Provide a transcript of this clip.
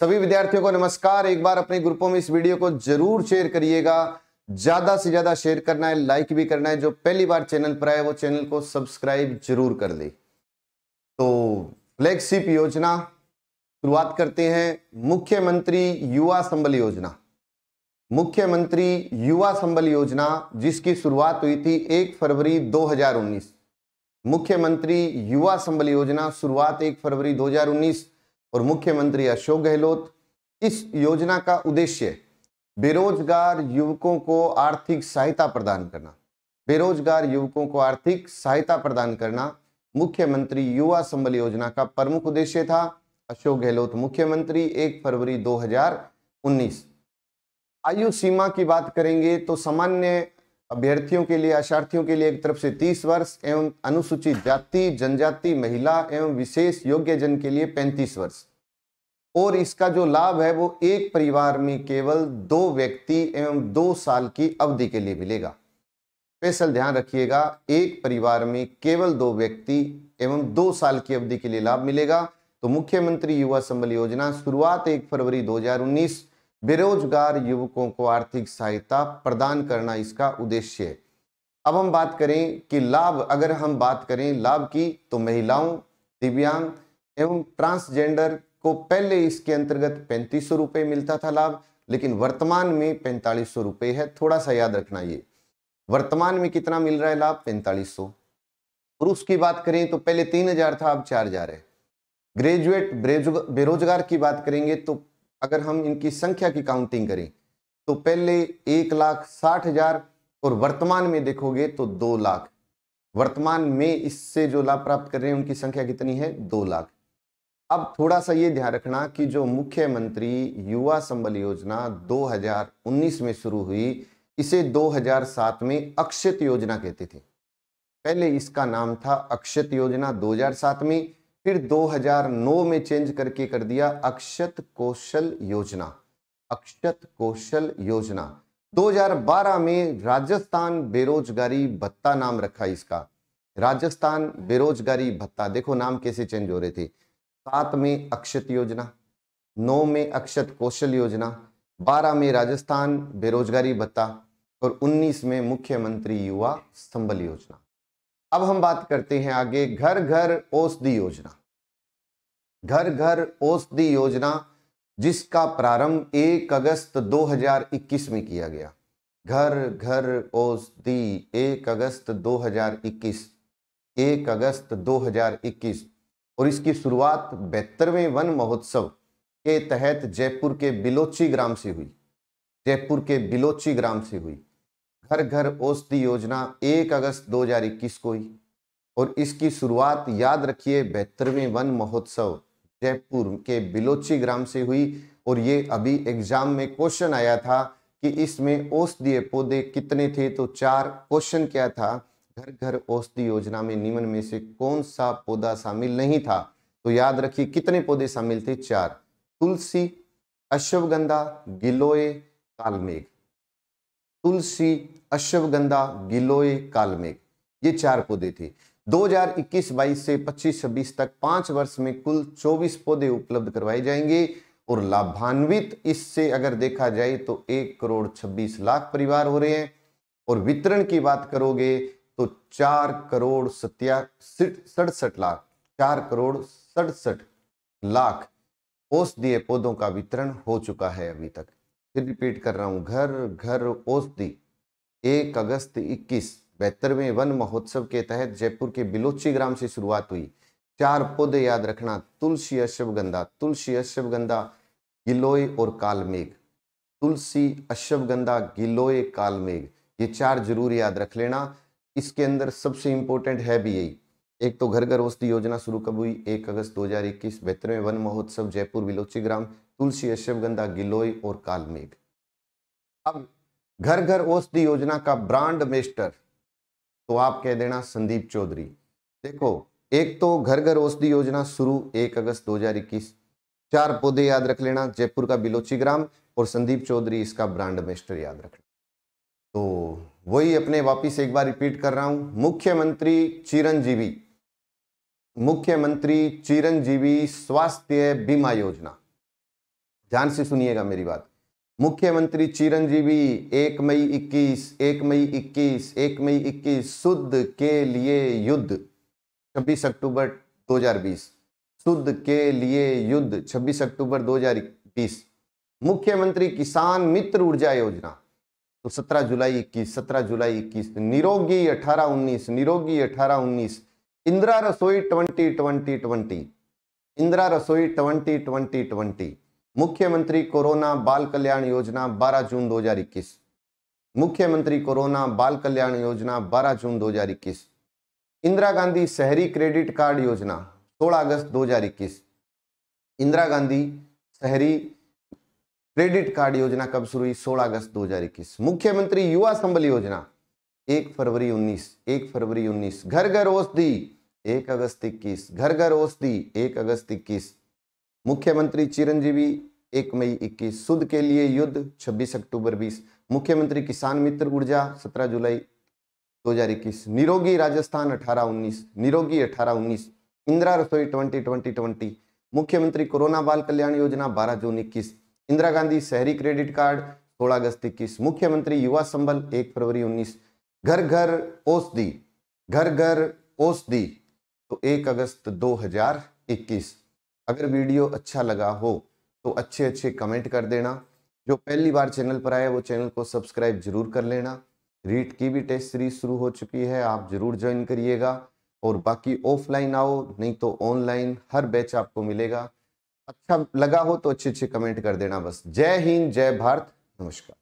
सभी विद्यार्थियों को नमस्कार एक बार अपने ग्रुपों में इस वीडियो को जरूर शेयर करिएगा ज्यादा से ज्यादा शेयर करना है लाइक भी करना है जो पहली बार चैनल पर आए वो चैनल को सब्सक्राइब जरूर कर दे तो फ्लैगशिप योजना शुरुआत करते हैं मुख्यमंत्री युवा संबल योजना मुख्यमंत्री युवा संबल योजना जिसकी शुरुआत हुई थी 1 फरवरी 2019 मुख्यमंत्री युवा संबल योजना शुरुआत 1 फरवरी 2019 और मुख्यमंत्री अशोक गहलोत इस योजना का उद्देश्य बेरोजगार युवकों को आर्थिक सहायता प्रदान करना बेरोजगार युवकों को आर्थिक सहायता प्रदान करना मुख्यमंत्री युवा संबल योजना का प्रमुख उद्देश्य था अशोक गहलोत मुख्यमंत्री 1 फरवरी 2019 आयु सीमा की बात करेंगे तो सामान्य अभ्यर्थियों के लिए आशार्थियों के लिए एक तरफ से तीस वर्ष एवं अनुसूचित जाति जनजाति महिला एवं विशेष योग्य जन के लिए पैंतीस वर्ष और इसका जो लाभ है वो एक परिवार में केवल दो व्यक्ति एवं दो साल की अवधि के लिए मिलेगा स्पेशल ध्यान रखिएगा एक परिवार में केवल दो व्यक्ति एवं दो साल की अवधि के लिए लाभ मिलेगा तो मुख्यमंत्री युवा संबल योजना शुरुआत एक फरवरी दो बेरोजगार युवकों को आर्थिक सहायता प्रदान करना इसका उद्देश्य है अब हम बात करें कि लाभ अगर हम बात करें लाभ की तो महिलाओं दिव्यांग एवं ट्रांसजेंडर को पहले इसके अंतर्गत पैंतीस सौ रुपये मिलता था लाभ लेकिन वर्तमान में पैंतालीस सौ रुपये है थोड़ा सा याद रखना ये वर्तमान में कितना मिल रहा है लाभ पैंतालीस सौ पुरुष की बात करें तो पहले तीन हजार था अब चार हजार है ग्रेजुएट बेरोजगार की बात करेंगे तो अगर हम इनकी संख्या की काउंटिंग करें तो पहले एक लाख साठ हजार और वर्तमान में देखोगे तो दो लाख वर्तमान में इससे जो लाभ प्राप्त कर रहे हैं उनकी संख्या कितनी है दो लाख अब थोड़ा सा ये ध्यान रखना कि जो मुख्यमंत्री युवा संबल योजना 2019 में शुरू हुई इसे 2007 में अक्षत योजना कहते थे पहले इसका नाम था अक्षत योजना 2007 में फिर 2009 में चेंज करके कर दिया अक्षत कौशल योजना अक्षत कौशल योजना 2012 में राजस्थान बेरोजगारी भत्ता नाम रखा इसका राजस्थान बेरोजगारी भत्ता देखो नाम कैसे चेंज हो रहे थे सात में अक्षत योजना नौ में अक्षत कौशल योजना बारह में राजस्थान बेरोजगारी भत्ता और उन्नीस में मुख्यमंत्री युवा संबल योजना अब हम बात करते हैं आगे घर घर औषधि योजना घर घर औषधि योजना जिसका प्रारंभ 1 अगस्त 2021 में किया गया घर घर औषधि 1 अगस्त 2021 1 अगस्त 2021 और इसकी शुरुआत बेहतरवें वन महोत्सव के तहत जयपुर के बिलोची ग्राम से हुई जयपुर के बिलोची ग्राम से हुई हर घर औषधि योजना 1 अगस्त 2021 को ही और इसकी शुरुआत याद रखिए बेहतरवें वन महोत्सव जयपुर के बिलोची ग्राम से हुई और ये अभी एग्जाम में क्वेश्चन आया था कि इसमें औषधीय पौधे कितने थे तो चार क्वेश्चन क्या था घर घर औषधि योजना में निम्न में से कौन सा पौधा शामिल नहीं था तो याद रखिए कितने पौधे शामिल थे चार तुलसी अश्वगंधा गिलोय कालमेघ तुलसी अश्वगंधा गिलोय कालमेघ ये चार पौधे थे 2021-22 से 25-26 तक पांच वर्ष में कुल 24 पौधे उपलब्ध करवाए जाएंगे और लाभान्वित इससे अगर देखा जाए तो एक करोड़ छब्बीस लाख परिवार हो रहे हैं और वितरण की बात करोगे तो चार करोड़ सत्या सड़सठ लाख चार करोड़ सड़सठ लाख औषधीय पौधों का वितरण हो चुका है अभी तक फिर रिपीट कर रहा हूं घर घर औषधि एक अगस्त इक्कीस बेहत्तरवें वन महोत्सव के तहत जयपुर के बिलोची ग्राम से शुरुआत हुई चार पौधे याद रखना तुलसी अश्वगंधा तुलसी अश्वगंधा गिलोय और कालमेघ तुलसी अश्वगंधा गिलोय कालमेघ ये चार जरूर याद रख लेना इसके अंदर सबसे इंपॉर्टेंट है भी यही एक तो घर घर औषधि योजना शुरू कब हुई एक अगस्त 2021 बेहतरवें वन महोत्सव जयपुर विलोची ग्राम तुलसी अश्वगंधा गिलोय और कालमेघ अब घर घर औषधि योजना का ब्रांड मेस्टर तो आप कह देना संदीप चौधरी देखो एक तो घर घर औषधि योजना शुरू एक अगस्त 2021 चार पौधे याद रख लेना जयपुर का बिलोची ग्राम और संदीप चौधरी इसका ब्रांड मेस्टर याद रखना तो वही अपने वापिस एक बार रिपीट कर रहा हूं मुख्यमंत्री चिरंजीवी मुख्यमंत्री चिरंजीवी स्वास्थ्य बीमा योजना ध्यान से सुनिएगा मेरी बात मुख्यमंत्री चिरंजीवी एक मई इक्कीस एक मई इक्कीस एक मई इक्कीस शुद्ध के लिए युद्ध छब्बीस अक्टूबर 2020 शुद्ध के लिए युद्ध छब्बीस अक्टूबर 2020 मुख्यमंत्री किसान मित्र ऊर्जा योजना तो 17 जुलाई 21 17 जुलाई 21 निरोगी 18 19 निरोगी 18 19 इंदिरा रसोई 20 20 20 इंदिरा रसोई 20 20 20 मुख्यमंत्री कोरोना बाल कल्याण योजना 12 जून 2021 मुख्यमंत्री कोरोना बाल कल्याण योजना 12 जून 2021 इंदिरा गांधी शहरी क्रेडिट कार्ड योजना 16 अगस्त 2021 इंदिरा गांधी शहरी क्रेडिट कार्ड योजना कब शुरू हुई 16 अगस्त 2021 मुख्यमंत्री युवा संबल योजना एक फरवरी 19 एक फरवरी 19 घर घर औषधि एक अगस्त इक्कीस घर घर औषधि एक अगस्त इक्कीस मुख्यमंत्री चिरंजीवी एक मई इक्कीस सुद के लिए युद्ध छब्बीस अक्टूबर बीस मुख्यमंत्री किसान मित्र ऊर्जा सत्रह जुलाई 2021 निरोगी राजस्थान अठारह उन्नीस निरोगी अठारह उन्नीस Indira Rasoi twenty twenty twenty मुख्यमंत्री कोरोना बाल कल्याण योजना बारह जून इक्कीस इंदिरा गांधी शहरी क्रेडिट कार्ड सोलह अगस्त इक्कीस मुख्यमंत्री युवा संबल एक फरवरी उन्नीस घर घर औषधि घर घर औषधि तो एक अगस्त दो हजार इक्कीस अगर वीडियो अच्छा लगा हो तो अच्छे अच्छे कमेंट कर देना जो पहली बार चैनल पर आए वो चैनल को सब्सक्राइब जरूर कर लेना रीट की भी टेस्ट सीरीज शुरू हो चुकी है आप जरूर ज्वाइन करिएगा और बाकी ऑफलाइन आओ नहीं तो ऑनलाइन हर बैच आपको मिलेगा अच्छा लगा हो तो अच्छे अच्छे कमेंट कर देना बस जय हिंद जय भारत नमस्कार